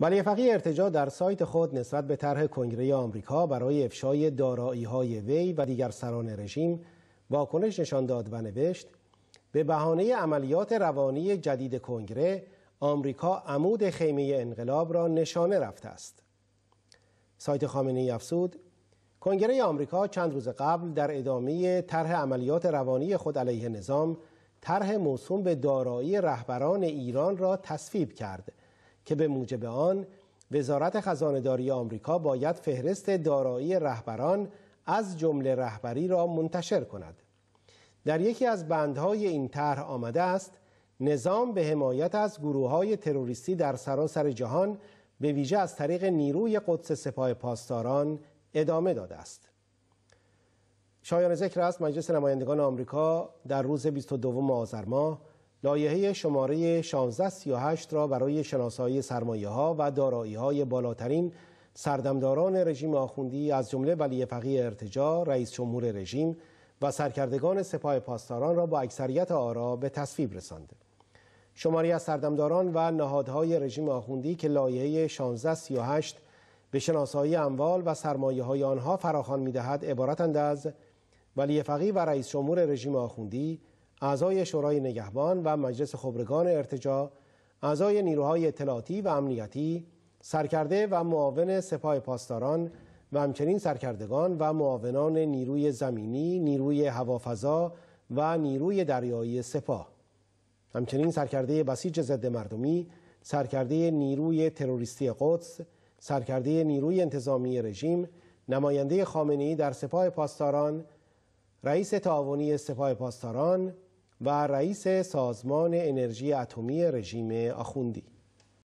ولی فقی ارتجا در سایت خود نسبت به طرح کنگره آمریکا برای افشای دارایی های وی و دیگر سران رژیم واکنش نشان داد و نوشت به بهانه عملیات روانی جدید کنگره آمریکا عمود خیمه انقلاب را نشانه رفته است سایت خامنه افسود کنگره آمریکا چند روز قبل در ادامه طرح عملیات روانی خود علیه نظام طرح موسوم به دارایی رهبران ایران را تصویب کرد که به موجب آن وزارت خزانهداری آمریکا باید فهرست دارایی رهبران از جمله رهبری را منتشر کند در یکی از بندهای این طرح آمده است نظام به حمایت از گروه های تروریستی در سراسر جهان به ویژه از طریق نیروی قدس سپاه پاسداران ادامه داده است شایان ذکر است مجلس نمایندگان آمریکا در روز 22 آذر ماه لایحه شماره 1638 را برای شناسایی سرمایه ها و دارایی های بالاترین سردمداران رژیم آخوندی از جمله ولی فقیه ارتجا رئیس جمهور رژیم و سرکردگان سپاه پاسداران را با اکثریت آرا به تصویب رساند. شماری از سردمداران و نهادهای رژیم آخوندی که لایحه 1638 به شناسایی اموال و سرمایه های آنها فراخوان میدهد عبارتند از ولی فقیه و رئیس جمهور رژیم آخوندی اعضای شورای نگهبان و مجلس خبرگان ارتجا، اعضای نیروهای اطلاعاتی و امنیتی، سرکرده و معاون سپاه پاسداران و همچنین سرکردگان و معاونان نیروی زمینی، نیروی هوافضا و نیروی دریایی سپاه. همچنین سرکرده بسیج ضد مردمی، سرکرده نیروی تروریستی قدس، سرکرده نیروی انتظامی رژیم، نماینده خامنه‌ای در سپاه پاسداران، رئیس تعاونی سپاه پاسداران، و رئیس سازمان انرژی اتمی رژیم آخوندی